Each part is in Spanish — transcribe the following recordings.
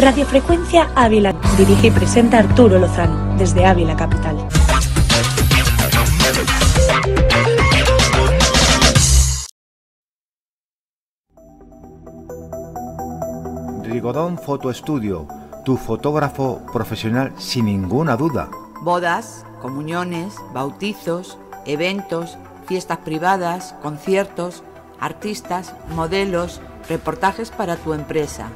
Radiofrecuencia Ávila. Dirige y presenta Arturo Lozano, desde Ávila Capital. Rigodón Foto Estudio, tu fotógrafo profesional sin ninguna duda. Bodas, comuniones, bautizos, eventos, fiestas privadas, conciertos, artistas, modelos, reportajes para tu empresa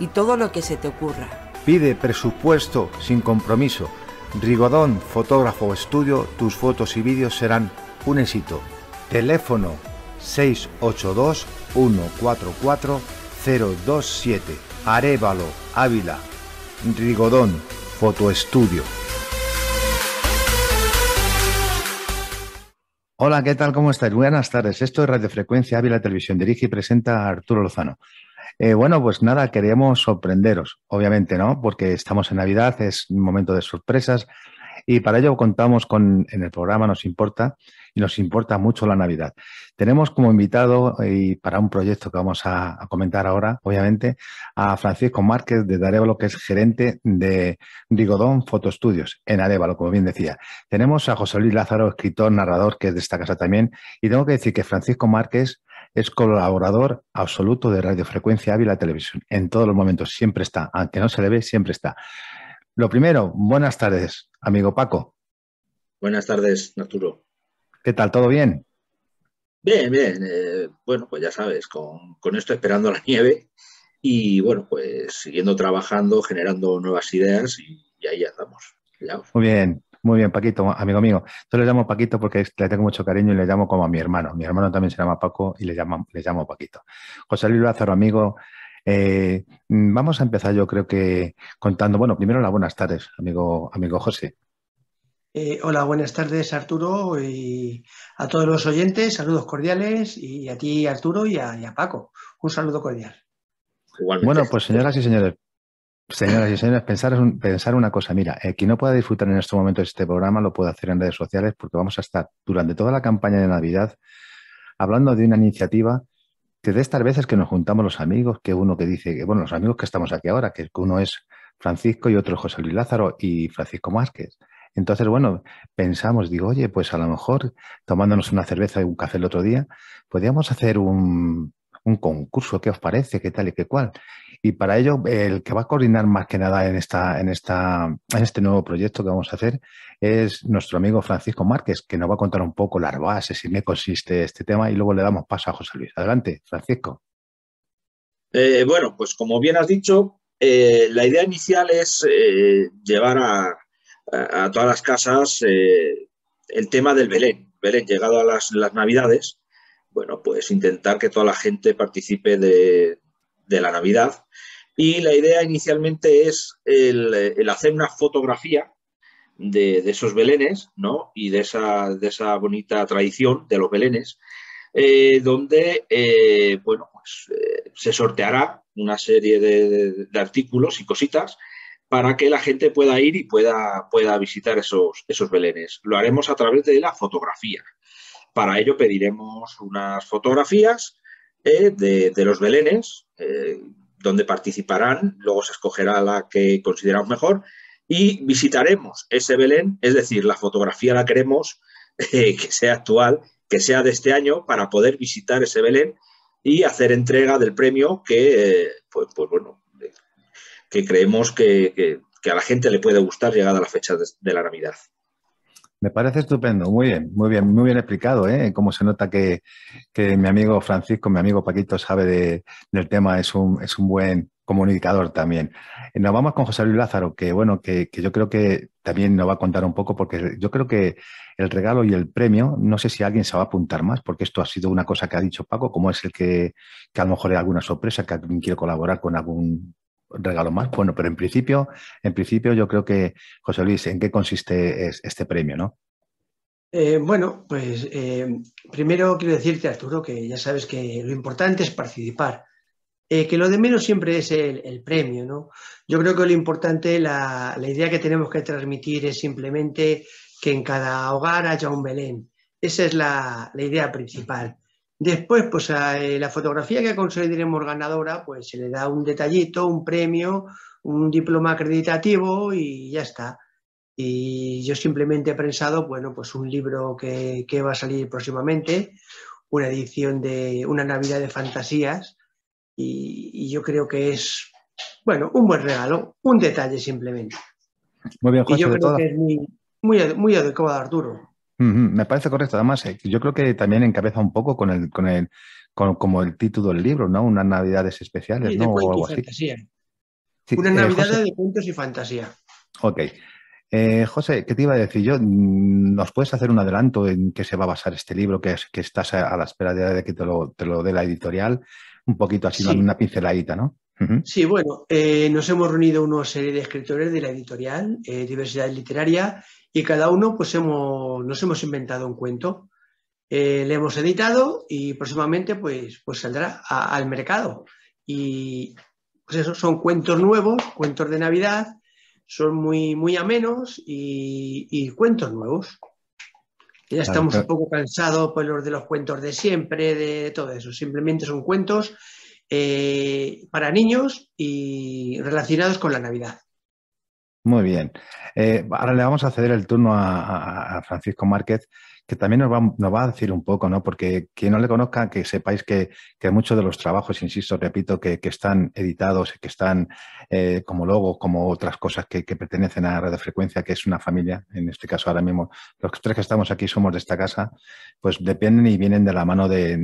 y todo lo que se te ocurra. Pide presupuesto sin compromiso. Rigodón Fotógrafo Estudio, tus fotos y vídeos serán un éxito. Teléfono 682 144 027 Arevalo, Ávila, Rigodón, Fotoestudio. Hola, ¿qué tal? ¿Cómo estáis? Buenas tardes. Esto es Radio Frecuencia Ávila Televisión. Dirige y presenta a Arturo Lozano. Eh, bueno, pues nada, queremos sorprenderos, obviamente, ¿no? Porque estamos en Navidad, es un momento de sorpresas y para ello contamos con, en el programa Nos Importa y nos importa mucho la Navidad. Tenemos como invitado eh, y para un proyecto que vamos a, comentar ahora, obviamente, a Francisco Márquez de Arevalo, que es gerente de Rigodón Fotostudios en Arevalo, como bien decía. Tenemos a José Luis Lázaro, escritor, narrador, que es de esta casa también. Y tengo que decir que Francisco Márquez es colaborador absoluto de Radiofrecuencia Ávila Televisión. En todos los momentos, siempre está. Aunque no se le ve, siempre está. Lo primero, buenas tardes, amigo Paco. Buenas tardes, Arturo. ¿Qué tal? ¿Todo bien? Bien, bien. Eh, bueno, pues ya sabes, con, esto esperando la nieve y bueno, pues siguiendo trabajando, generando nuevas ideas y, y ahí andamos. Muy bien. Muy bien, Paquito, amigo mío. Yo le llamo Paquito porque le tengo mucho cariño y le llamo como a mi hermano. Mi hermano también se llama Paco y le llamo, le llamo Paquito. José Luis Lázaro, amigo. Eh, mm, vamos a empezar, yo creo que contando. Bueno, primero las buenas tardes, amigo, amigo José. Eh, hola, buenas tardes Arturo y a todos los oyentes, saludos cordiales y a ti Arturo y a, Paco. Un saludo cordial. Bueno, pues señoras y señores, Señoras y señores, pensar, una cosa. Mira, eh, quien no pueda disfrutar en este momento de este programa lo puede hacer en redes sociales porque vamos a estar durante toda la campaña de Navidad hablando de una iniciativa que de estas veces que nos juntamos los amigos, que uno que dice, bueno, los amigos que estamos aquí ahora, que uno es Francisco y otro José Luis Lázaro y Francisco Másquez. Entonces, bueno, pensamos, digo, oye, pues a lo mejor tomándonos una cerveza y un café el otro día, podríamos hacer un, un concurso, ¿qué os parece? ¿Qué tal y qué cual? Y para ello, el que va a coordinar más que nada en, esta, en, esta, este nuevo proyecto que vamos a hacer es nuestro amigo Francisco Márquez, que nos va a contar un poco las bases y me qué consiste este tema y luego le damos paso a José Luis. Adelante, Francisco. Eh, bueno, pues como bien has dicho, eh, la idea inicial es eh, llevar a, todas las casas el tema del Belén. Belén, llegado a las, las Navidades, bueno, pues intentar que toda la gente participe de, de la Navidad. Y la idea inicialmente es el, hacer una fotografía de, esos belenes, ¿no? Y de esa, de esa bonita tradición de los belenes, eh, donde, eh, bueno, pues, eh, se sorteará una serie de, artículos y cositas para que la gente pueda ir y pueda, pueda visitar esos, esos belenes. Lo haremos a través de la fotografía. Para ello pediremos unas fotografías eh, de, los belenes, eh, donde participarán, luego se escogerá la que consideramos mejor, y visitaremos ese Belén, es decir, la fotografía la queremos eh, que sea actual, que sea de este año, para poder visitar ese Belén y hacer entrega del premio que, pues, pues, bueno, que creemos que, a la gente le puede gustar llegada la fecha de la Navidad. Me parece estupendo, muy bien, muy bien, muy bien explicado, ¿eh? se nota que, mi amigo Francisco, mi amigo Paquito sabe de, del tema, es un, es un buen comunicador también. Nos vamos con José Luis Lázaro, que bueno, que, yo creo que también nos va a contar un poco, porque yo creo que el regalo y el premio, no sé si alguien se va a apuntar más, porque esto ha sido una cosa que ha dicho Paco, como es el que, que a lo mejor es alguna sorpresa, que alguien quiere colaborar con algún Regalo más. Bueno, pero en principio, en principio yo creo que, José Luis, ¿en qué consiste este premio, no? Eh, bueno, pues eh, primero quiero decirte, Arturo, que ya sabes que lo importante es participar, eh, que lo de menos siempre es el, premio, ¿no? Yo creo que lo importante, la, idea que tenemos que transmitir es simplemente que en cada hogar haya un Belén. Esa es la idea principal. Después, pues a eh, la fotografía que consideremos ganadora, pues se le da un detallito, un premio, un diploma acreditativo y ya está. Y yo simplemente he pensado, bueno, pues un libro que, va a salir próximamente, una edición de una Navidad de fantasías y, yo creo que es, bueno, un buen regalo, un detalle simplemente. Muy bien, y yo creo que es muy, muy, muy adecuado, Arturo. Me parece correcto. Además, eh, yo creo que también encabeza un poco con el, con como el título del libro, ¿no? Unas navidades especiales, ¿no? O algo así. Eh, de cuentos y fantasía. Ok. Eh, José, ¿qué te iba a decir yo? Mm, ¿Nos puedes hacer un adelanto en qué se va a basar este libro, que, estás a, la espera de, que te lo, te dé la editorial? Un poquito así, una pinceladita, ¿no? Sí, bueno, eh, nos hemos reunido una serie de escritores de la editorial, eh, diversidad literaria, y cada uno pues, nos hemos inventado un cuento. Eh, le hemos editado y próximamente pues, pues saldrá al mercado. Y pues son cuentos nuevos, cuentos de Navidad, son muy, muy amenos y, cuentos nuevos. Ya estamos un poco cansados por pues, los de los cuentos de siempre, de todo eso. Simplemente son cuentos eh, para niños y relacionados con la Navidad. Muy bien. Eh, ahora le vamos a ceder el turno a, Francisco Márquez, que también nos va, a decir un poco, ¿no? Porque quien no le conozca, que sepáis que, muchos de los trabajos, insisto, repito, que, están editados, y que están eh, como logos, como otras cosas que, pertenecen a Frecuencia, que es una familia, en este caso ahora mismo, los tres que estamos aquí somos de esta casa, pues dependen y vienen de la mano de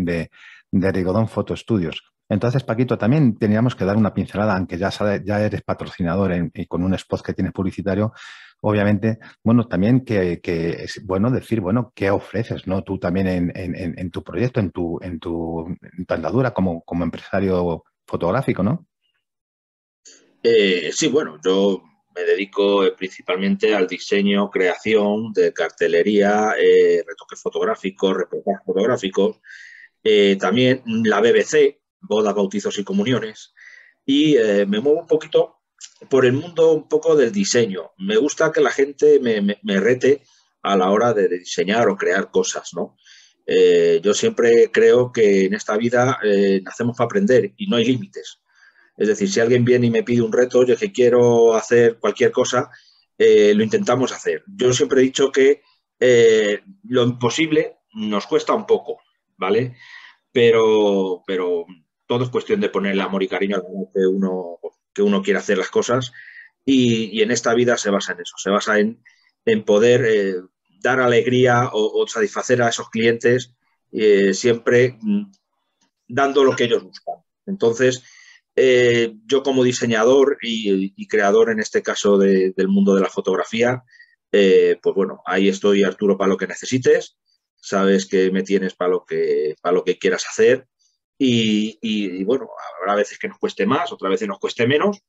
de Rigodón Foto Estudios. Entonces, Paquito, también teníamos que dar una pincelada, aunque ya, ya eres patrocinador y con un spot que tienes publicitario, obviamente, bueno, también que, es bueno decir, bueno, ¿qué ofreces, no? Tú también en, tu proyecto, en tu, en tu, andadura como, empresario fotográfico, ¿no? Eh, sí, bueno, yo me dedico eh, principalmente al diseño, creación de cartelería, eh, retoques fotográficos, reportajes fotográficos. Eh, también la BBC, bodas, bautizos y comuniones. Y eh, me muevo un poquito por el mundo un poco del diseño. Me gusta que la gente me, rete a la hora de diseñar o crear cosas, ¿no? Eh, yo siempre creo que en esta vida nacemos para aprender y no hay límites. Es decir, si alguien viene y me pide un reto, yo que quiero hacer cualquier cosa, lo intentamos hacer. Yo siempre he dicho que lo imposible nos cuesta un poco, ¿vale? Pero, pero todo es cuestión de ponerle amor y cariño a que uno, que uno quiere hacer las cosas y, en esta vida se basa en eso, se basa en, poder eh, dar alegría o, satisfacer a esos clientes eh, siempre mm, dando lo que ellos buscan. Entonces, eh, yo como diseñador y, creador en este caso del mundo de la fotografía, pues bueno, ahí estoy Arturo para lo que necesites sabes que me tienes para lo que, para lo que quieras hacer y, bueno, habrá veces que nos cueste más, otras veces nos cueste menos,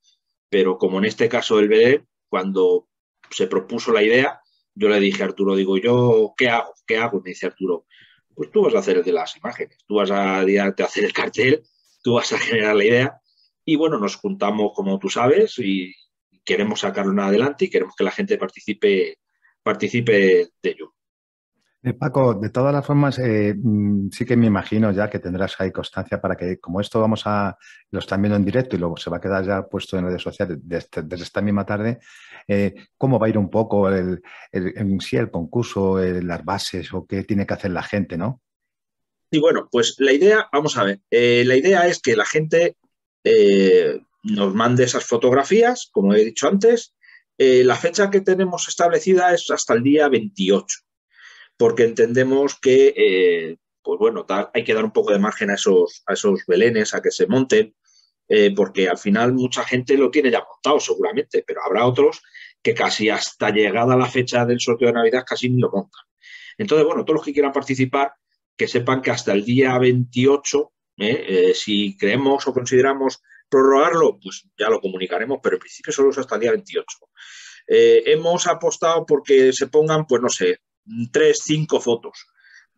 pero como en este caso del BD, cuando se propuso la idea, yo le dije a Arturo, digo, yo, ¿qué hago? ¿Qué hago? Me dice Arturo, pues tú vas a hacer el de las imágenes, tú vas a, a hacer el cartel, tú vas a generar la idea. Y bueno, nos juntamos, como tú sabes, y queremos sacarlo adelante y queremos que la gente participe, participe de ello. Eh, Paco, de todas las formas, eh, mm, sí que me imagino ya que tendrás ahí constancia para que, como esto vamos a, lo están viendo en directo y luego se va a quedar ya puesto en redes sociales este, desde, esta misma tarde, eh, cómo va a ir un poco el, en sí el concurso, las bases o qué tiene que hacer la gente, ¿no? Y bueno, pues la idea, vamos a ver, la idea es que la gente nos mande esas fotografías, como he dicho antes. la fecha que tenemos establecida es hasta el día 28 porque entendemos que, eh, pues bueno, hay que dar un poco de margen a esos, a esos belenes, a que se monten, eh, porque al final mucha gente lo tiene ya montado seguramente, pero habrá otros que casi hasta llegada la fecha del sorteo de Navidad casi ni lo montan. Entonces, bueno, todos los que quieran participar, que sepan que hasta el día 28, eh, si creemos o consideramos prorrogarlo, pues ya lo comunicaremos, pero en principio solo es hasta el día 28. hemos apostado porque se pongan, pues no sé, tres, cinco fotos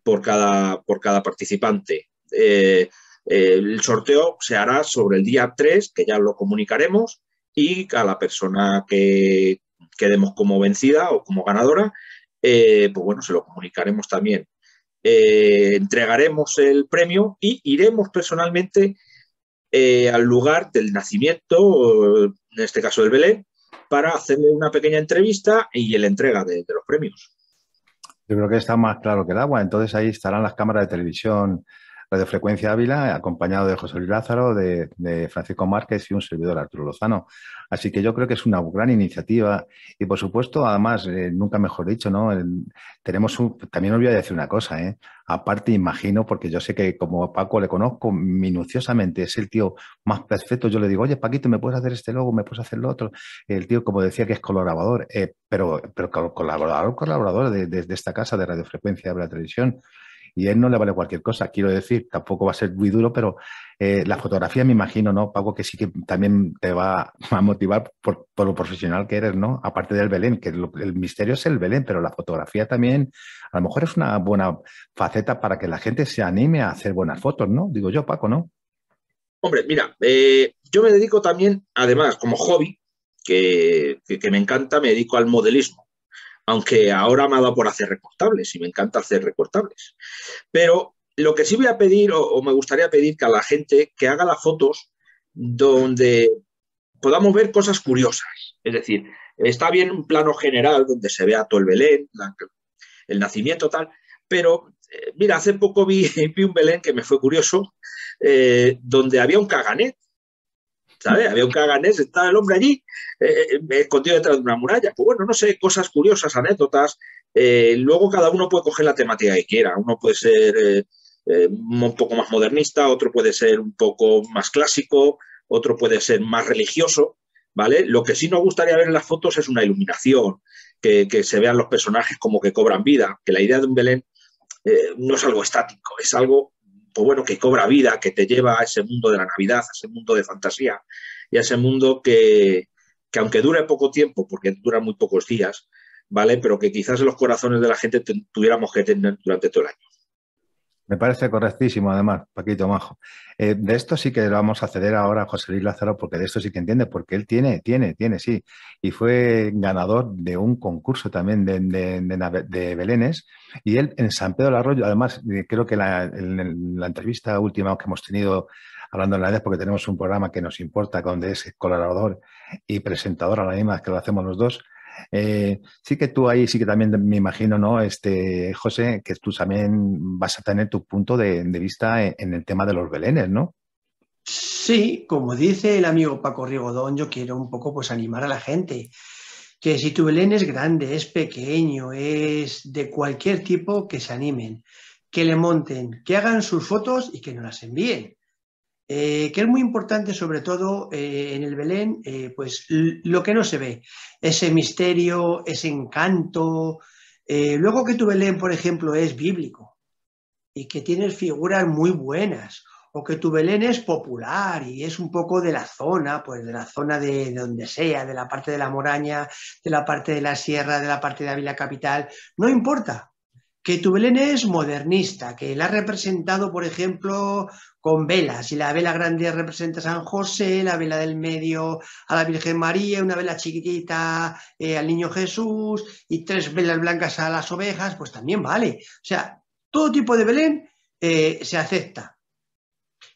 por cada, por cada participante. Eh, eh, el sorteo se hará sobre el día 3, que ya lo comunicaremos, y a la persona que quedemos como vencida o como ganadora, eh, pues bueno, se lo comunicaremos también. entregaremos el premio y iremos personalmente al lugar del nacimiento, en este caso del Belén, para hacerle una pequeña entrevista y la entrega de los premios. Yo creo que está más claro que el agua. Entonces ahí estarán las cámaras de televisión, Frecuencia Ávila, acompañado de José Luis Lázaro, de, Francisco Márquez y un servidor Arturo Lozano. Así que yo creo que es una gran iniciativa y, por supuesto, además, eh, nunca mejor dicho, ¿no? tenemos un, también decir una cosa, ¿eh? Aparte, imagino, porque yo sé que como a Paco le conozco minuciosamente, es el tío más perfecto. Yo le digo, oye, Paquito, ¿me puedes hacer este logo? ¿Me puedes hacer lo otro? El tío, como decía, que es colaborador, eh, pero, pero colaborador, colaborador de, esta casa de radiofrecuencia de la televisión y él no le vale cualquier cosa. Quiero decir, tampoco va a ser muy duro, pero eh, la fotografía me imagino, ¿no, Paco? Que sí que también te va a motivar por, lo profesional que eres, ¿no? Aparte del Belén, que el misterio es el Belén, pero la fotografía también a lo mejor es una buena faceta para que la gente se anime a hacer buenas fotos, ¿no? Digo yo, Paco, ¿no? Hombre, mira, eh, yo me dedico también, además, como hobby, que me encanta, me dedico al modelismo aunque ahora me ha dado por hacer recortables y me encanta hacer recortables. Pero lo que sí voy a pedir o, me gustaría pedir que a la gente que haga las fotos donde podamos ver cosas curiosas. Es decir, está bien un plano general donde se vea todo el Belén, el nacimiento tal, pero eh, mira, hace poco vi, un Belén que me fue curioso, eh, donde había un caganet ¿sabes? Había un caganés, estaba el hombre allí, eh, eh, eh, escondido detrás de una muralla. Pues bueno, no sé, cosas curiosas, anécdotas. luego cada uno puede coger la temática que quiera. Uno puede ser un poco más modernista, otro puede ser un poco más clásico, otro puede ser más religioso, ¿vale? Lo que sí nos gustaría ver en las fotos es una iluminación, que, que se vean los personajes como que cobran vida, que la idea de un Belén no es algo estático, es algo pues bueno, que cobra vida, que te lleva a ese mundo de la Navidad, a ese mundo de fantasía y a ese mundo que, que aunque dure poco tiempo, porque dura muy pocos días, ¿vale? Pero que quizás en los corazones de la gente tuviéramos que tener durante todo el año. Me parece correctísimo, además, Paquito Majo. Eh, de esto sí que vamos a ceder ahora a José Luis Lázaro, porque de esto sí que entiende, porque él tiene, tiene, tiene, sí. Y fue ganador de un concurso también de, de, de, Belénes. Y él en San Pedro del Arroyo, además, eh, creo que la, en la entrevista última que hemos tenido hablando en la edad, porque tenemos un programa que nos importa, donde es colaborador y presentador a la misma que lo hacemos los dos, eh, sí que tú ahí, sí que también me imagino, ¿no? Este, José, que tú también vas a tener tu punto de, vista en, el tema de los belenes, ¿no? Sí, como dice el amigo Paco Rigodón, yo quiero un poco pues animar a la gente que si tu Belén es grande, es pequeño, es de cualquier tipo, que se animen, que le monten, que hagan sus fotos y que nos las envíen. Eh, que es muy importante sobre todo eh, en el Belén, eh, pues lo que no se ve, ese misterio, ese encanto. luego que tu Belén, por ejemplo, es bíblico y que tienes figuras muy buenas, o que tu Belén es popular y es un poco de la zona, pues de la zona de, de donde sea, de la parte de la Moraña, de la parte de la Sierra, de la parte de Ávila Capital, no importa, que tu Belén es modernista, que la ha representado, por ejemplo, con velas, y la vela grande representa a San José, la vela del medio a la Virgen María, una vela chiquitita eh, al Niño Jesús, y tres velas blancas a las ovejas, pues también vale. O sea, todo tipo de Belén eh, se acepta.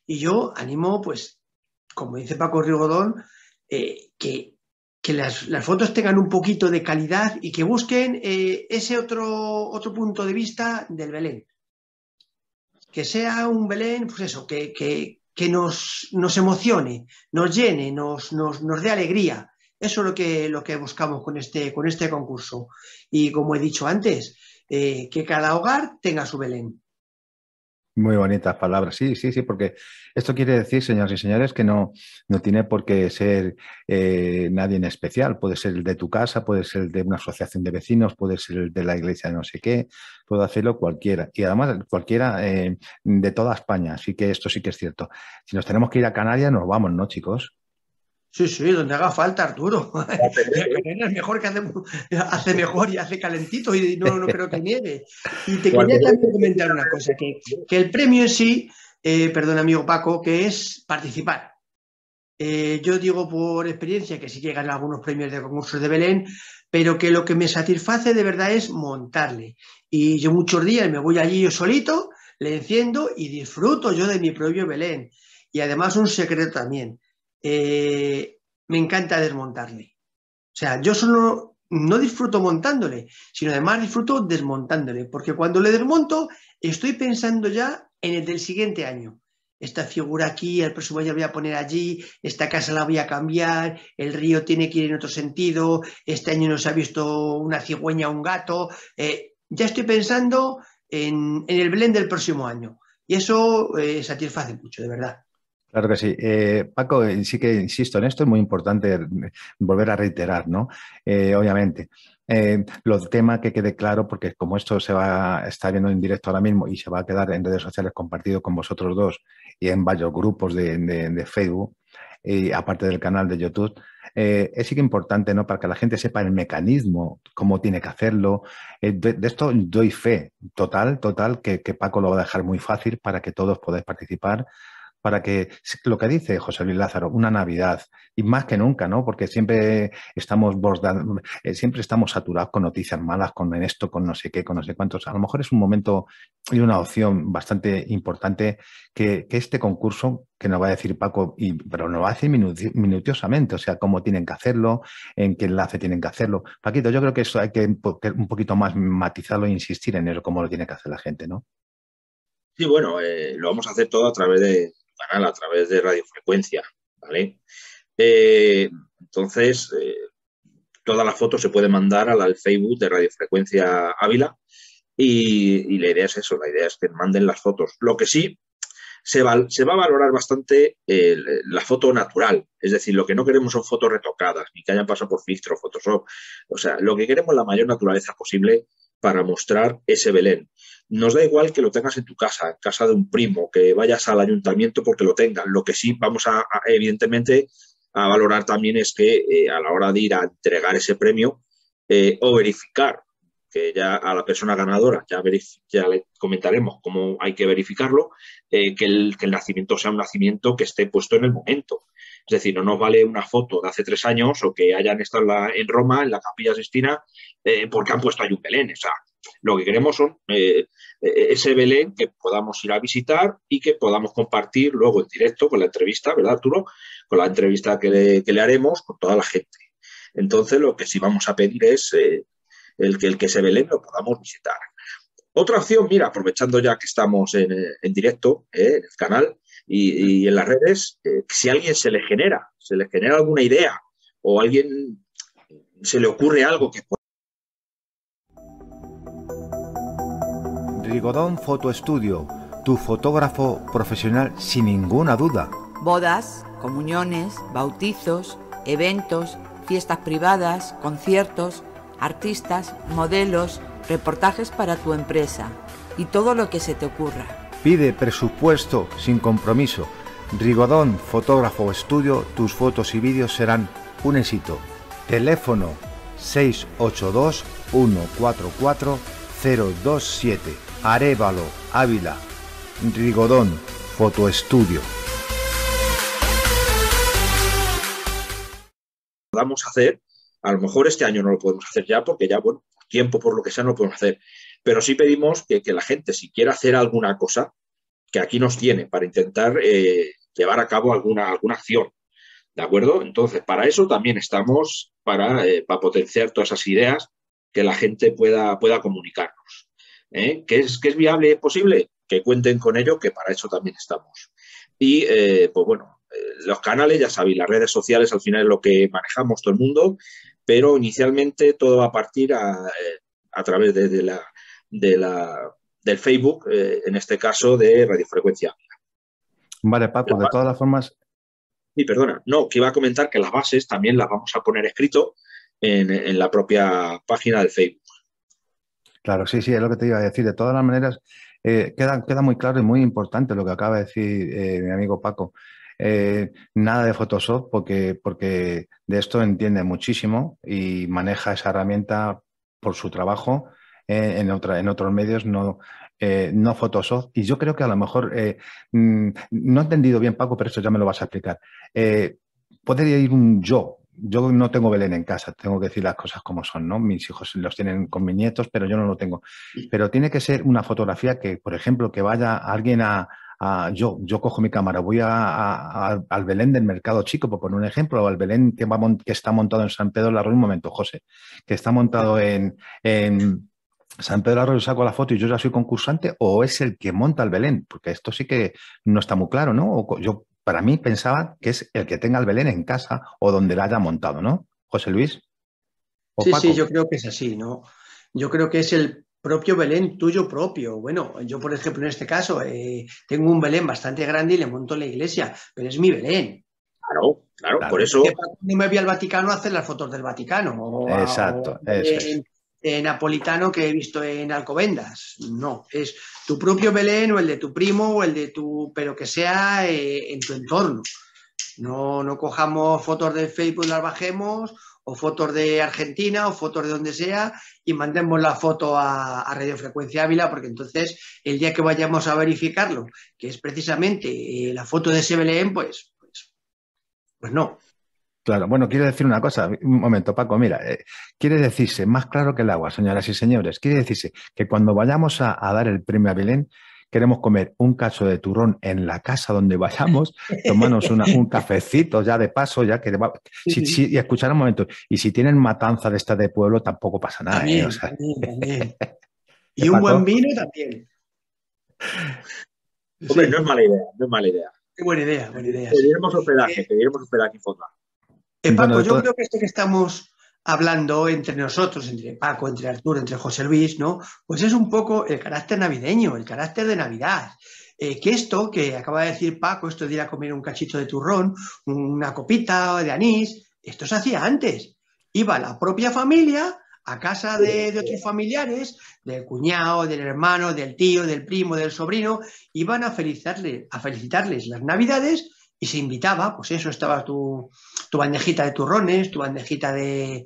Y yo animo, pues, como dice Paco Rigodón, eh, que que las, fotos tengan un poquito de calidad y que busquen eh, ese otro, otro punto de vista del Belén. Que sea un Belén, pues eso, que, nos, emocione, nos llene, nos, dé alegría. Eso es lo que, lo que buscamos con este, con este concurso. Y como he dicho antes, eh, que cada hogar tenga su Belén. Muy bonitas palabras, sí, sí, sí, porque esto quiere decir, señoras y señores, que no, no tiene por qué ser eh, nadie en especial. Puede ser el de tu casa, puede ser el de una asociación de vecinos, puede ser el de la iglesia no sé qué, puede hacerlo cualquiera. Y además cualquiera eh, de toda España, así que esto sí que es cierto. Si nos tenemos que ir a Canarias, nos vamos, ¿no, chicos? Sí, sí, donde haga falta, Arturo. ¿eh? es mejor que hace, mejor y hace calentito y no, no creo que nieve. Y te quería también comentar una cosa, que, el premio en sí, eh, perdón amigo Paco, que es participar. Eh, yo digo por experiencia que sí llegan algunos premios de concursos de Belén, pero que lo que me satisface de verdad es montarle. Y yo muchos días me voy allí yo solito, le enciendo y disfruto yo de mi propio Belén. Y además un secreto también, eh, me encanta desmontarle. O sea, yo solo no disfruto montándole, sino además disfruto desmontándole, porque cuando le desmonto estoy pensando ya en el del siguiente año. Esta figura aquí, el año la voy a poner allí, esta casa la voy a cambiar, el río tiene que ir en otro sentido, este año no se ha visto una cigüeña o un gato. Eh, ya estoy pensando en, el blend del próximo año. Y eso eh, satisface mucho, de verdad. Claro que sí. Eh, Paco, eh, sí que insisto en esto, es muy importante volver a reiterar, ¿no? Eh, obviamente. Eh, los temas que quede claro, porque como esto se va a estar viendo en directo ahora mismo y se va a quedar en redes sociales compartido con vosotros dos y en varios grupos de, de, Facebook, y aparte del canal de YouTube, es sí que importante, ¿no? Para que la gente sepa el mecanismo, cómo tiene que hacerlo. de, esto doy fe total, total, que, que Paco lo va a dejar muy fácil para que todos podáis participar para que lo que dice José Luis Lázaro, una Navidad, y más que nunca, ¿no? Porque siempre estamos bordando, eh, siempre estamos saturados con noticias malas, con esto, con no sé qué, con no sé cuántos. A lo mejor es un momento y una opción bastante importante que, este concurso que nos va a decir Paco, y, pero nos va a decir minuciosamente, o sea, cómo tienen que hacerlo, en qué enlace tienen que hacerlo. Paquito, yo creo que eso hay que un poquito más matizarlo e insistir en eso, cómo lo tiene que hacer la gente, ¿no? Sí, bueno, eh, lo vamos a hacer todo a través de, a través de radiofrecuencia, ¿vale? Eh, entonces, eh, todas las fotos se pueden mandar al, al Facebook de Radiofrecuencia Ávila y, la idea es eso, la idea es que manden las fotos. Lo que sí, se va, se va a valorar bastante la foto natural, es decir, lo que no queremos son fotos retocadas, ni que hayan pasado por filtro, Photoshop, o sea, lo que queremos es la mayor naturaleza posible para mostrar ese Belén. Nos da igual que lo tengas en tu casa, en casa de un primo, que vayas al ayuntamiento porque lo tengan. Lo que sí vamos a, evidentemente, a valorar también es que eh, a la hora de ir a entregar ese premio eh, o verificar que ya a la persona ganadora, ya, le comentaremos cómo hay que verificarlo, eh, que, el, nacimiento sea un nacimiento que esté puesto en el momento, es decir, no nos vale una foto de hace tres años o que hayan estado en, Roma, en la Capilla Sistina, eh, porque han puesto ahí un Belén. O sea, lo que queremos son eh, eh, ese Belén que podamos ir a visitar y que podamos compartir luego en directo con la entrevista, ¿verdad, Arturo? Con la entrevista que le, haremos con toda la gente. Entonces, lo que sí vamos a pedir es el, que, el que ese Belén lo podamos visitar. Otra opción, mira, aprovechando ya que estamos en, directo, en el canal, y, en las redes, eh, si a alguien se le genera, se le genera alguna idea o alguien se le ocurre algo que... Rigodón Foto Estudio, tu fotógrafo profesional sin ninguna duda. Bodas, comuniones, bautizos, eventos, fiestas privadas, conciertos, artistas, modelos, reportajes para tu empresa y todo lo que se te ocurra. Pide presupuesto sin compromiso. Rigodón, fotógrafo estudio, tus fotos y vídeos serán un éxito. Teléfono 682 144 027. Arévalo Ávila. Rigodón, fotoestudio. Podamos hacer, a lo mejor este año no lo podemos hacer ya porque ya, bueno, tiempo por lo que sea no lo podemos hacer. Pero sí pedimos que, la gente, si quiere hacer alguna cosa, que aquí nos tiene para intentar eh, llevar a cabo alguna, alguna acción. ¿De acuerdo? Entonces, para eso también estamos, para, eh, potenciar todas esas ideas que la gente pueda, pueda comunicarnos. ¿eh? ¿Qué ¿Que, es, es viable y es posible? Que cuenten con ello, que para eso también estamos. Y, pues bueno, los canales, ya sabéis, las redes sociales al final es lo que manejamos todo el mundo, pero inicialmente todo va a partir a, través de, la, de la, del Facebook, eh, en este caso de radiofrecuencia. Vale, Paco, de todas las formas. y perdona, no, que iba a comentar que las bases también las vamos a poner escrito en, la propia página del Facebook. Claro, sí, sí, es lo que te iba a decir. De todas las maneras, eh, queda, queda, muy claro y muy importante lo que acaba de decir eh, mi amigo Paco. nada de Photoshop porque, porque de esto entiende muchísimo y maneja esa herramienta por su trabajo en, otra, en otros medios, no, eh, no Photoshop. Y yo creo que a lo mejor, eh, mm, no he entendido bien Paco, pero eso ya me lo vas a explicar. Eh, podría ir un yo. Yo no tengo Belén en casa, tengo que decir las cosas como son, ¿no? Mis hijos los tienen con mis nietos, pero yo no lo tengo. Pero tiene que ser una fotografía que, por ejemplo, que vaya alguien a, yo, yo cojo mi cámara, voy a, al Belén del Mercado Chico, por poner un ejemplo, o al Belén que, está montado en San Pedro Larro, un momento, José, que está montado en, en San Pedro Arroyo saco la foto y yo ya soy concursante o es el que monta el Belén, porque esto sí que no está muy claro, ¿no? yo para mí pensaba que es el que tenga el Belén en casa o donde la haya montado, ¿no? José Luis. Sí, sí, yo creo que es así, ¿no? Yo creo que es el propio Belén tuyo propio. Bueno, yo por ejemplo en este caso eh, tengo un Belén bastante grande y le monto la iglesia, pero es mi Belén. Claro, claro, por eso... No me voy al Vaticano a hacer las fotos del Vaticano. Exacto, eso napolitano que he visto en Alcobendas. No, es tu propio Belén o el de tu primo o el de tu, pero que sea eh, en tu entorno. No, no cojamos fotos de Facebook las bajemos o fotos de Argentina o fotos de donde sea y mandemos la foto a, Radiofrecuencia Ávila porque entonces el día que vayamos a verificarlo, que es precisamente eh, la foto de ese Belén, pues, pues, pues no. Claro, bueno, quiero decir una cosa, un momento, Paco, mira, eh, quiere decirse, más claro que el agua, señoras y señores, quiere decirse que cuando vayamos a, dar el premio a Belén, queremos comer un cacho de turrón en la casa donde vayamos, tomarnos un cafecito ya de paso, ya que y escuchar un momento. Y si tienen matanza de esta de pueblo, tampoco pasa nada. ¿eh? y un buen vino también. Hombre, no es mala idea, no es mala idea. Qué buena idea, buena idea. Pediremos hospedaje, pediremos eh, hospedaje en Fonda. Paco, yo creo que esto que estamos hablando entre nosotros, entre Paco, entre Arturo, entre José Luis, ¿no? Pues es un poco el carácter navideño, el carácter de Navidad. Eh, que esto que acaba de decir Paco, esto de ir a comer un cachito de turrón, una copita de anís, esto se hacía antes. Iba la propia familia a casa de, otros familiares, del cuñado, del hermano, del tío, del primo, del sobrino, iban a a felicitarles las navidades y se invitaba, pues eso, estaba tu, tu bandejita de turrones, tu bandejita de,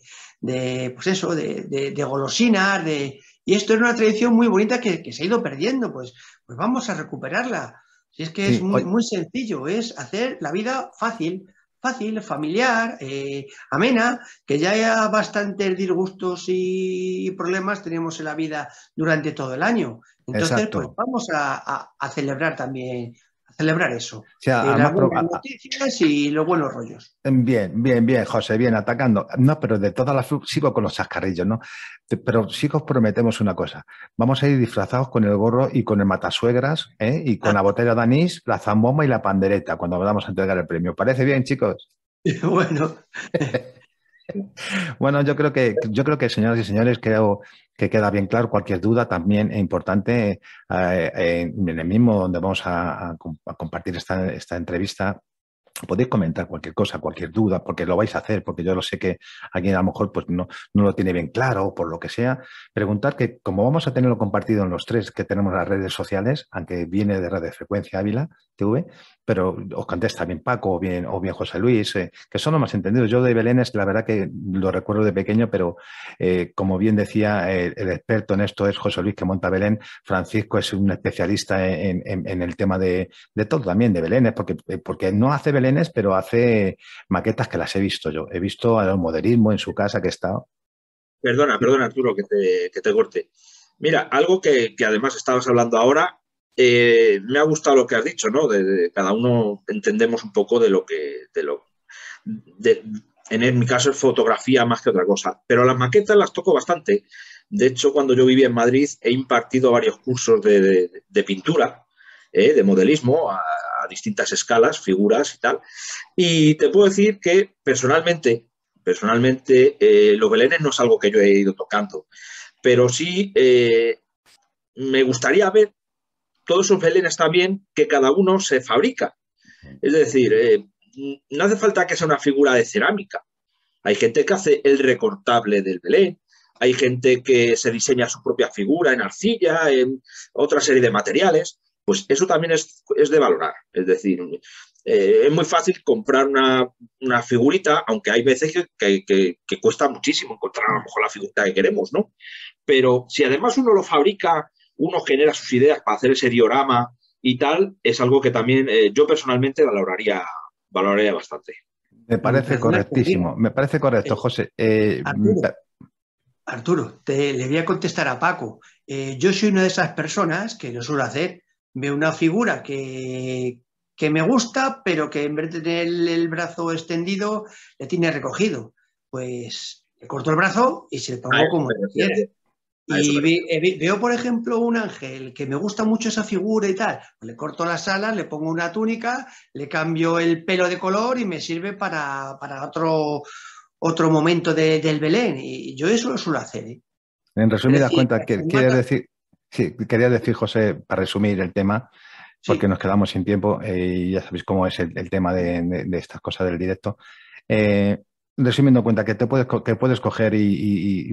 pues eso, de, de, golosinas, de... Y esto es una tradición muy bonita que, se ha ido perdiendo, pues, pues vamos a recuperarla. Si es que es muy, muy, sencillo, es hacer la vida fácil, fácil, familiar, eh, amena, que ya haya bastantes disgustos y problemas tenemos en la vida durante todo el año. Entonces, pues vamos a celebrar también celebrar eso. O sea, las buenas noticias y los buenos rollos. Em, bien, bien, bien, José, bien, atacando. No, pero de todas las... Sigo con los chascarrillos, ¿no? Pero sí os prometemos una cosa. Vamos a ir disfrazados con el gorro y con el matasuegras, ¿eh? Y con ah. la botella de anís, la zamboma y la pandereta cuando vamos a entregar el premio. ¿Parece bien, chicos? bueno... Bueno, yo creo que, yo creo que, señoras y señores, creo que queda bien claro. Cualquier duda también es importante eh, eh, en el mismo donde vamos a, compartir esta, entrevista podéis comentar cualquier cosa, cualquier duda, porque lo vais a hacer, porque yo lo sé que alguien a lo mejor pues no, no lo tiene bien claro, por lo que sea. Preguntar que como vamos a tenerlo compartido en los tres que tenemos las redes sociales, aunque viene de Radio Frecuencia Ávila, pero os contesta bien Paco o bien, o José Luis, eh, que son los más entendidos. Yo de Belén la verdad que lo recuerdo de pequeño, pero eh, como bien decía eh, el, experto en esto es José Luis que monta Belén, Francisco es un especialista en, el tema de, todo también, de Belénes, porque, porque no hace Belénes, pero hace maquetas que las he visto yo. He visto al modernismo en su casa que está. Perdona, perdona Arturo que te, que te corte. Mira, algo que, que además estabas hablando ahora eh, me ha gustado lo que has dicho, ¿no? cada uno entendemos un poco de lo que, de lo, en mi caso es fotografía más que otra cosa, pero las maquetas las toco bastante. De hecho, cuando yo vivía en Madrid he impartido varios cursos de, pintura, eh, de modelismo a, distintas escalas, figuras y tal. Y te puedo decir que personalmente, personalmente, eh, los belenes no es algo que yo he ido tocando, pero sí me gustaría ver todos esos belenes también que cada uno se fabrica. Es decir, eh, no hace falta que sea una figura de cerámica. Hay gente que hace el recortable del Belén, hay gente que se diseña su propia figura en arcilla, en otra serie de materiales. Pues eso también es, de valorar. Es decir, eh, es muy fácil comprar una, figurita, aunque hay veces que, que, cuesta muchísimo encontrar a lo mejor la figurita que queremos, ¿no? Pero si además uno lo fabrica uno genera sus ideas para hacer ese diorama y tal, es algo que también eh, yo personalmente valoraría, valoraría bastante. Me parece correctísimo, me parece correcto, eh, José. Eh, Arturo, te, le voy a contestar a Paco. yo soy una de esas personas que lo suelo hacer. Veo una figura que, que me gusta, pero que en vez de tener el, brazo extendido, le tiene recogido. Pues le corto el brazo y se le pongo como... Y eh, veo, por ejemplo, un ángel que me gusta mucho esa figura y tal. Le corto las alas, le pongo una túnica, le cambio el pelo de color y me sirve para, otro, otro momento de, del Belén. Y yo eso lo suelo hacer. ¿eh? En resumidas cuentas, quería decir, quería decir, José, para resumir el tema, porque nos quedamos sin tiempo eh, y ya sabéis cómo es el, tema de, estas cosas del directo resumiendo cuenta que te puedes, que puedes coger y, y,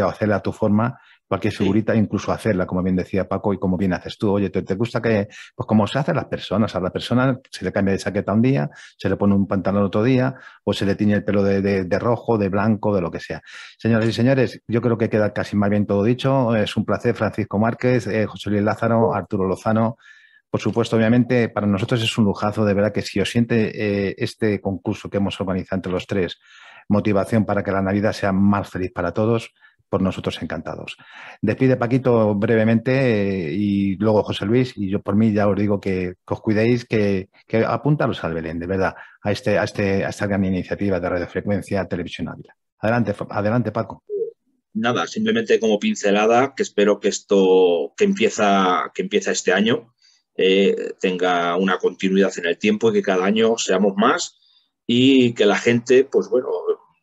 o hacerle a tu forma cualquier figurita, incluso hacerla, como bien decía Paco, y como bien haces tú. Oye, ¿te, gusta que, pues como se hacen las personas, a la persona se le cambia de chaqueta un día, se le pone un pantalón otro día, o se le tiñe el pelo de, de, rojo, de blanco, de lo que sea. Señoras y señores, yo creo que queda casi más bien todo dicho. Es un placer, Francisco Márquez, eh, José Luis Lázaro, oh. Arturo Lozano, por supuesto, obviamente, para nosotros es un lujazo, de verdad, que si os siente eh, este concurso que hemos organizado entre los tres, motivación para que la Navidad sea más feliz para todos, por nosotros encantados. Despide Paquito brevemente eh, y luego José Luis y yo por mí ya os digo que, os cuidéis, que, que, apuntaros al Belén, de verdad, a, este, a, este, a esta gran iniciativa de radiofrecuencia Televisión Ávila. Adelante, adelante Paco. Nada, simplemente como pincelada, que espero que esto que empieza, que empieza este año, tenga una continuidad en el tiempo y que cada año seamos más y que la gente, pues bueno,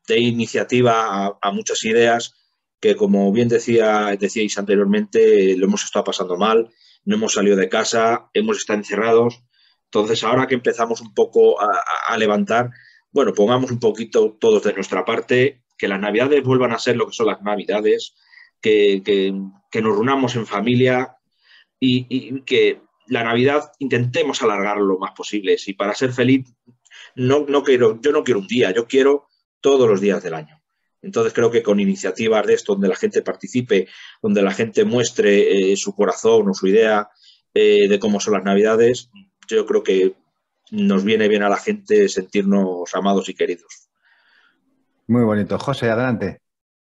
dé iniciativa a, muchas ideas que, como bien decía, decíais anteriormente, lo hemos estado pasando mal, no hemos salido de casa, hemos estado encerrados. Entonces, ahora que empezamos un poco a, levantar, bueno, pongamos un poquito todos de nuestra parte, que las navidades vuelvan a ser lo que son las navidades, que, nos reunamos en familia y, que la Navidad intentemos alargarlo lo más posible. Y para ser feliz, no, no quiero, yo no quiero un día, yo quiero todos los días del año. Entonces creo que con iniciativas de esto, donde la gente participe, donde la gente muestre eh, su corazón o su idea eh, de cómo son las Navidades, yo creo que nos viene bien a la gente sentirnos amados y queridos. Muy bonito. José, adelante.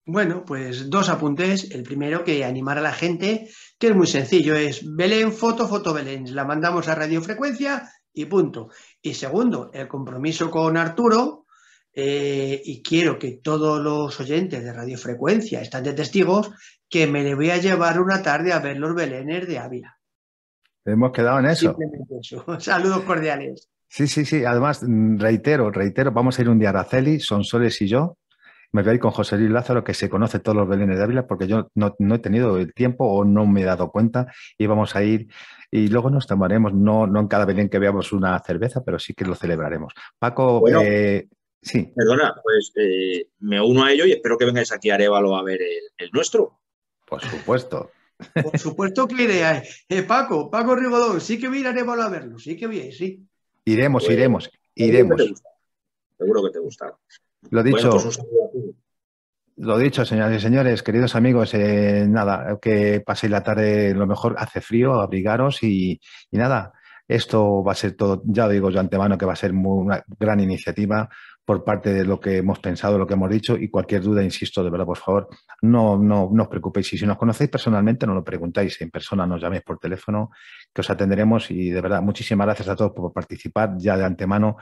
Bueno, pues dos apuntes. El primero que animar a la gente, que es muy sencillo, es Belén, foto, foto Belén. La mandamos a radiofrecuencia y punto. Y segundo, el compromiso con Arturo, eh, y quiero que todos los oyentes de radiofrecuencia estén de testigos, que me le voy a llevar una tarde a ver los Belénes de Ávila. Hemos quedado en eso. eso. Saludos cordiales. Sí, sí, sí. Además, reitero, reitero, vamos a ir un día a Araceli, Sonsoles y yo, me voy a ir con José Luis Lázaro, que se conoce todos los Belenes de Ávila, porque yo no, he tenido el tiempo o no me he dado cuenta y vamos a ir y luego nos tomaremos, no, no en cada Belén que veamos una cerveza, pero sí que lo celebraremos. Paco, eh, sí. Perdona, pues eh, me uno a ello y espero que vengáis aquí a Arevalo a ver el, nuestro. Por supuesto. Por supuesto que iré. Eh, Paco, Paco Rigodón, sí que voy a Arevalo a verlo, sí que voy, sí. Iremos, pues, iremos, iremos. Seguro que te gusta. Lo dicho. Pues lo dicho, señoras y señores, queridos amigos, eh, nada, que paséis la tarde, lo mejor hace frío, abrigaros y, nada, esto va a ser todo, ya digo yo antemano que va a ser una gran iniciativa por parte de lo que hemos pensado, lo que hemos dicho y cualquier duda, insisto, de verdad, por favor, no, no, no os preocupéis. Y si nos conocéis personalmente, no lo preguntáis en persona, nos llaméis por teléfono, que os atenderemos y de verdad, muchísimas gracias a todos por participar ya de antemano.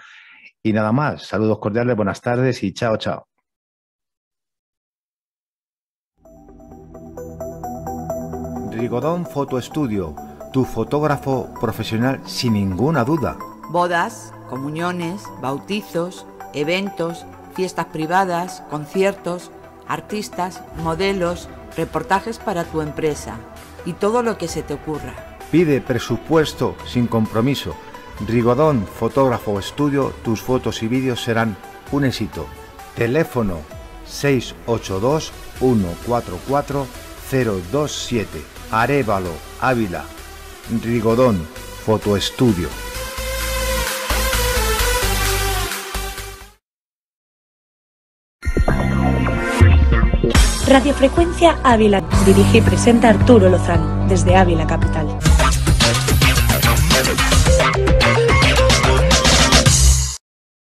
Y nada más, saludos cordiales, buenas tardes y chao, chao. Rigodón Foto Estudio, tu fotógrafo profesional sin ninguna duda. Bodas, comuniones, bautizos, eventos, fiestas privadas, conciertos, artistas, modelos, reportajes para tu empresa y todo lo que se te ocurra. Pide presupuesto sin compromiso. Rigodón Fotógrafo Estudio, tus fotos y vídeos serán un éxito. Teléfono 682 144 027, Arevalo, Ávila, Rigodón, Fotoestudio. Radiofrecuencia Ávila. Dirige y presenta Arturo Lozano, desde Ávila Capital.